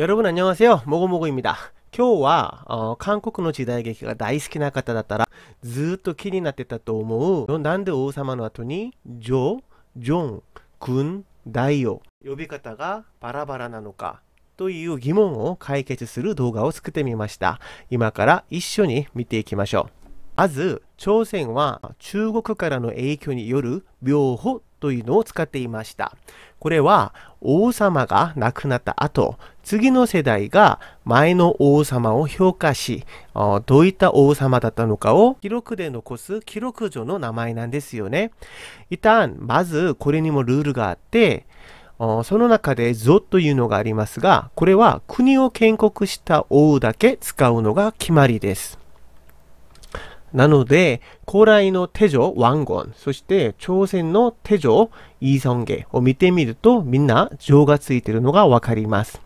여러분안녕하세요모고모고입니다今日は、韓国の時代劇が大好きな方だったら、ずっと気になってたと思う。なんで王様の後に、ジョ、ジョン、君、大王、呼び方がバラバラなのか、という疑問を解決する動画を作ってみました。今から一緒に見ていきましょう。まず、朝鮮は中国からの影響による病法というのを使っていました。これは王様が亡くなった後、次の世代が前の王様を評価し、どういった王様だったのかを記録で残す記録所の名前なんですよね。一旦、まずこれにもルールがあって、その中で「ぞ」というのがありますが、これは国を建国した王だけ使うのが決まりです。なので、古来の手錠、ワンゴン、そして朝鮮の手錠、イーソンゲを見てみると、みんな錠がついているのがわかります。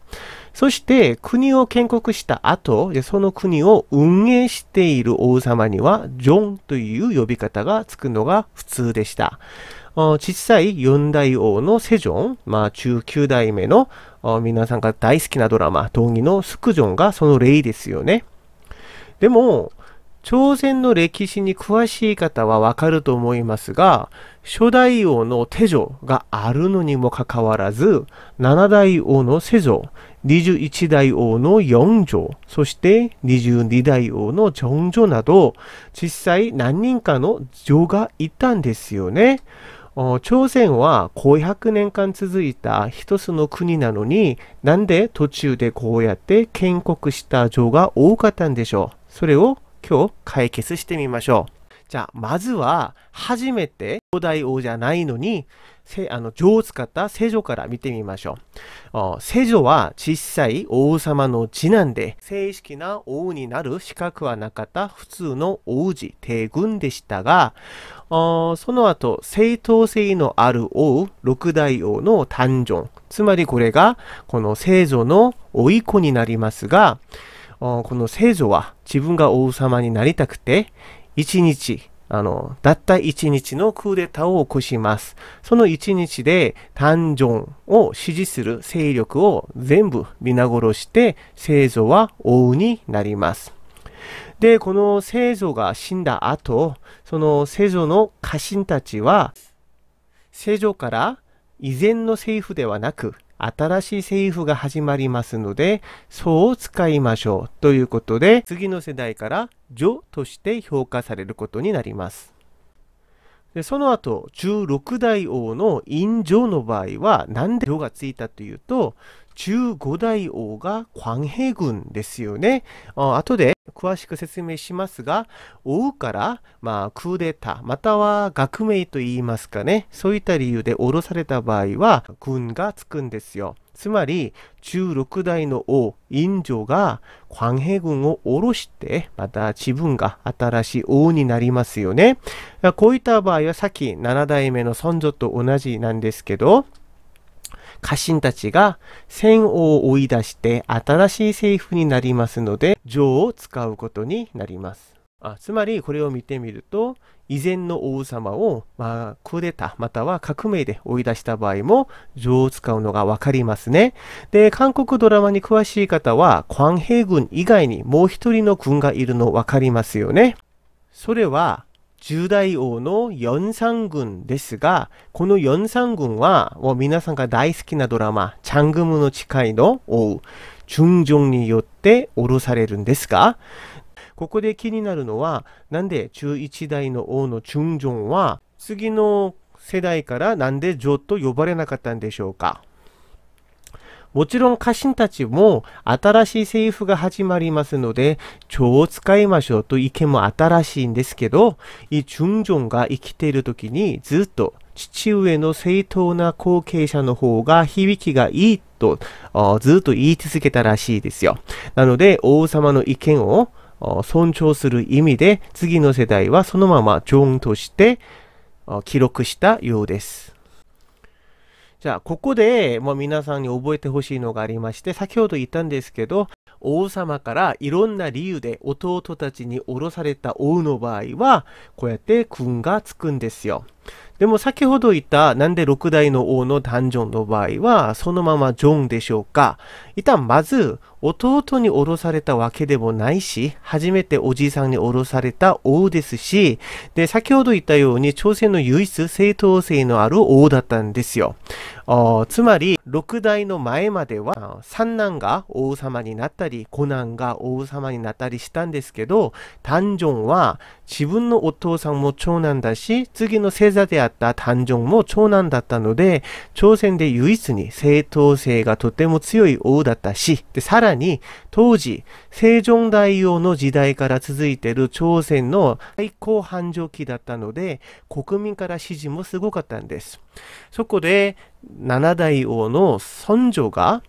そして、国を建国した後、その国を運営している王様には、ジョンという呼び方がつくのが普通でした。実際、四大王のセジョン、まあ、中九代目の皆さんが大好きなドラマ、同義のスクジョンがその例ですよね。でも、朝鮮の歴史に詳しい方はわかると思いますが、初代王の手錠があるのにもかかわらず、7代王の世二21代王の四女、そして22代王の長女など、実際何人かの女がいたんですよね。朝鮮は500年間続いた一つの国なのになんで途中でこうやって建国した女が多かったんでしょうそれを今日解決してみましょう。じゃあ、まずは、初めて、東大王じゃないのに、あの、女を使った聖女から見てみましょう。聖女は小さい王様の次男で、正式な王になる資格はなかった普通の王子、帝軍でしたが、その後、正当性のある王、六大王の誕生。つまりこれが、この聖女の甥い子になりますが、この聖女は自分が王様になりたくて、一日、あの、たった一日のクーデターを起こします。その一日で、誕生を支持する勢力を全部皆殺して、聖女は王になります。で、この聖女が死んだ後、その聖女の家臣たちは、聖女から以前の政府ではなく、新しい政府が始まりますので、そうを使いましょうということで、次の世代から女として評価されることになります。でその後、16代王の陰女の場合は、なんで女がついたというと、15代王が官平軍ですよね。あ後で詳しく説明しますが、王から、まあ、クーデター、または学名と言いますかね、そういった理由で降ろされた場合は、軍がつくんですよ。つまり、16代の王、院女が、官平軍を降ろして、また自分が新しい王になりますよね。こういった場合は、さっき7代目の尊女と同じなんですけど、家臣たちが戦王を追い出して新しい政府になりますので、女王を使うことになります。あつまりこれを見てみると、以前の王様を、まあ、クーデターまたは革命で追い出した場合も女王を使うのがわかりますね。で、韓国ドラマに詳しい方は、官兵軍以外にもう一人の軍がいるのわかりますよね。それは、10代王の4三軍ですが、この4三軍は、皆さんが大好きなドラマ、チャングムの誓いの王、中将によって降ろされるんですが、ここで気になるのは、なんで11代の王の中将は、次の世代からなんでョと呼ばれなかったんでしょうかもちろん家臣たちも新しい政府が始まりますので、蝶を使いましょうと意見も新しいんですけど、いョンが生きている時にずっと父上の正当な後継者の方が響きがいいとずっと言い続けたらしいですよ。なので王様の意見を尊重する意味で次の世代はそのままジョンとして記録したようです。じゃあ、ここで、まあ、皆さんに覚えてほしいのがありまして、先ほど言ったんですけど、王様からいろんな理由で弟たちに降ろされた王の場合は、こうやって君がつくんですよ。でも先ほど言ったなんで6代の王のダンジョンの場合はそのままジョンでしょうか一旦まず弟に降ろされたわけでもないし初めておじいさんに降ろされた王ですしで先ほど言ったように朝鮮の唯一正当性のある王だったんですよつまり6代の前までは三男が王様になったり五男が王様になったりしたんですけどダンジョンは自分のお父さんも長男だし次の星座であだった誕生も長男だったので、朝鮮で唯一に正当性がとても強い王だったし、でさらに当時、清ジ大王の時代から続いている朝鮮の最高繁盛期だったので、国民から支持もすごかったんです。そこで、七大王の孫女が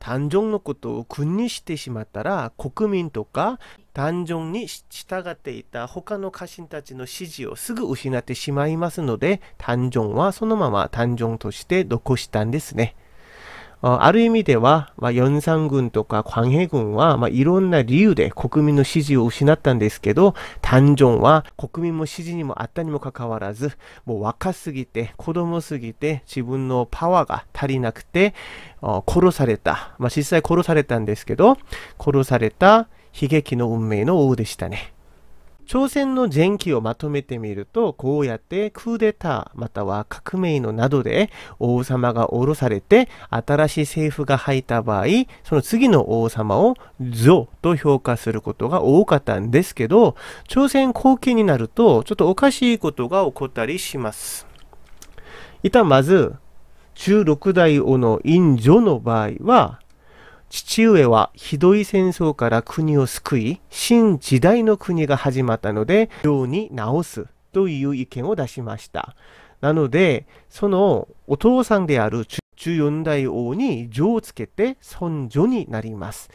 誕生のことを君にしてしまったら国民とか誕生に従っていた他の家臣たちの支持をすぐ失ってしまいますので誕生はそのまま誕生として残したんですね。あある意味では、まあ、ヨ軍とか광해軍は、まいろんな理由で国民の支持を失ったんですけど、단종は国民も支持にもあったにもかかわらず、もう若すぎて、子供すぎて、自分のパワーが足りなくて、殺された。まあ、実際殺されたんですけど、殺された悲劇の運命の王でしたね。朝鮮の前期をまとめてみると、こうやってクーデターまたは革命のなどで王様が降ろされて新しい政府が入った場合、その次の王様をゾと評価することが多かったんですけど、朝鮮後期になるとちょっとおかしいことが起こったりします。一旦まず、中六大王の陰女の場合は、父上はひどい戦争から国を救い、新時代の国が始まったので、領に直すという意見を出しました。なので、そのお父さんである中4大王に女をつけて尊女になります。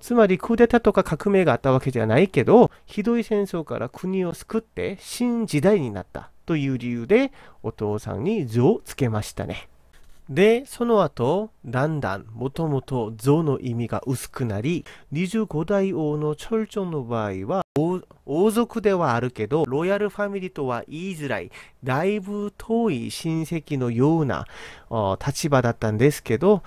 つまりクーデターとか革命があったわけじゃないけど、ひどい戦争から国を救って新時代になったという理由でお父さんに女をつけましたね。で、その後、だんだん、もともと像の意味が薄くなり、25代王の長ョの場合は、王族ではあるけど、ロイヤルファミリーとは言いづらい、だいぶ遠い親戚のような立場だったんですけど、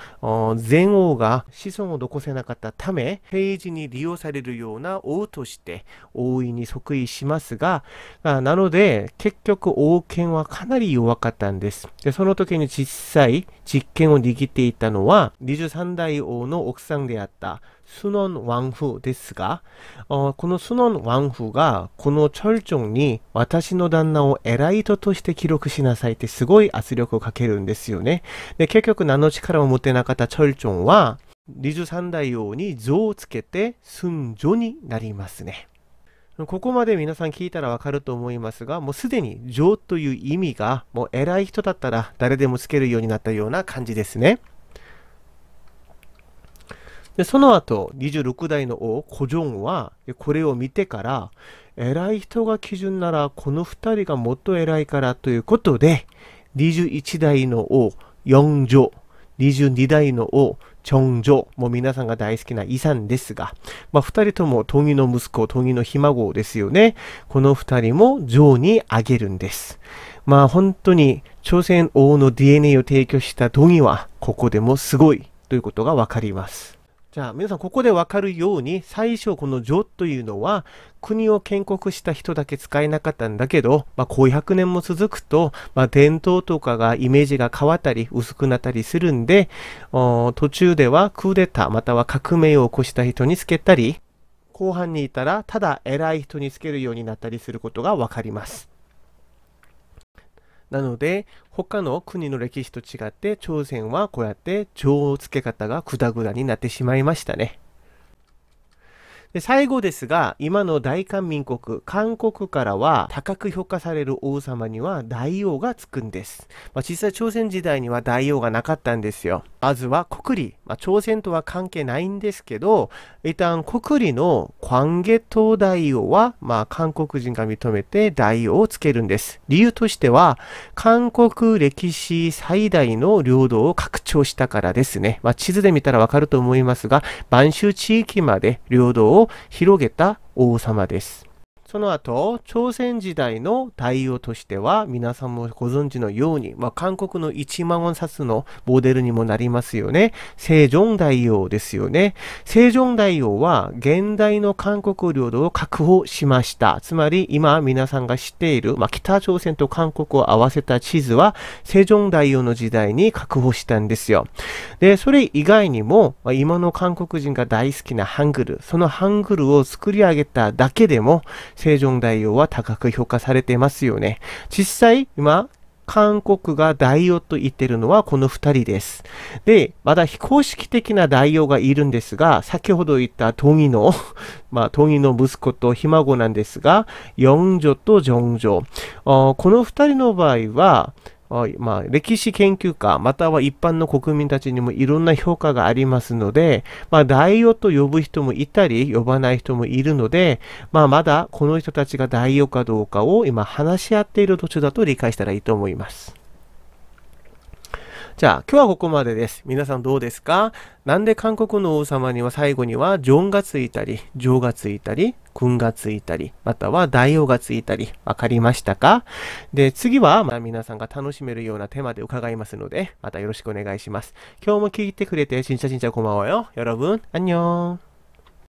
前王が子孫を残せなかったため、平時に利用されるような王として大いに即位しますが、なので、結局王権はかなり弱かったんです。で、その時に実際、実権を握っていたのは、23代王の奥さんであった、スノン・ワンフですが、このスノン・ワンフがこのチョルチョンに私の旦那を偉い人として記録しなさいってすごい圧力をかけるんですよね。で、結局何の力も持てなかったチョルチョンは、23代王に像をつけて寸女になりますね。ここまで皆さん聞いたらわかると思いますが、もうすでに情という意味が、もう偉い人だったら誰でもつけるようになったような感じですね。で、その後、26代の王、コジョンは、これを見てから、偉い人が基準なら、この二人がもっと偉いからということで、21代の王、ヨンジョ、22代の王、チョンジョも皆さんが大好きなイ産ですが、まあ、二人ともトギの息子、トギのひ孫ですよね。この二人もジョーにあげるんです。まあ本当に朝鮮王の DNA を提供したトギは、ここでもすごいということがわかります。じゃあ皆さんここでわかるように最初この女というのは国を建国した人だけ使えなかったんだけど、まあ、500年も続くと、まあ、伝統とかがイメージが変わったり薄くなったりするんで途中ではクーデターまたは革命を起こした人につけたり後半にいたらただ偉い人につけるようになったりすることがわかります。なので他の国の歴史と違って朝鮮はこうやって情をつけ方がグダグダになってしまいましたね。で最後ですが、今の大韓民国、韓国からは高く評価される王様には大王がつくんです。まあ、実際朝鮮時代には大王がなかったんですよ。まずは国理。まあ、朝鮮とは関係ないんですけど、一旦国理の関下党大王は、まあ、韓国人が認めて大王をつけるんです。理由としては、韓国歴史最大の領土を拡張したからですね。まあ、地図で見たらわかると思いますが、満州地域まで領土をを広げた王様です。その後、朝鮮時代の対応としては、皆さんもご存知のように、まあ、韓国の一万円札のモデルにもなりますよね。正常大王ですよね。正常大王は、現代の韓国領土を確保しました。つまり、今皆さんが知っている、まあ、北朝鮮と韓国を合わせた地図は、正常大王の時代に確保したんですよ。で、それ以外にも、まあ、今の韓国人が大好きなハングル、そのハングルを作り上げただけでも、正常大王は高く評価されてますよね。実際、今、韓国が大王と言ってるのはこの2人です。で、まだ非公式的な大王がいるんですが、先ほど言ったトギの、まあ、トギの息子とひ孫なんですが、ヨンジョとジョンジョ。この2人の場合は、まあ、歴史研究家、または一般の国民たちにもいろんな評価がありますので、まあ、大王と呼ぶ人もいたり、呼ばない人もいるので、まあ、まだこの人たちが大王かどうかを今話し合っている途中だと理解したらいいと思います。じゃあ今日はここまでです。皆さんどうですかなんで韓国の王様には最後にはジョンがついたり、ジョーがついたり、君がついたり、または大王がついたり、わかりましたかで、次はま皆さんが楽しめるようなテーマで伺いますので、またよろしくお願いします。今日も聞いてくれて、ちちんゃん짜진짜고마워よ。여러 분、 안 녕。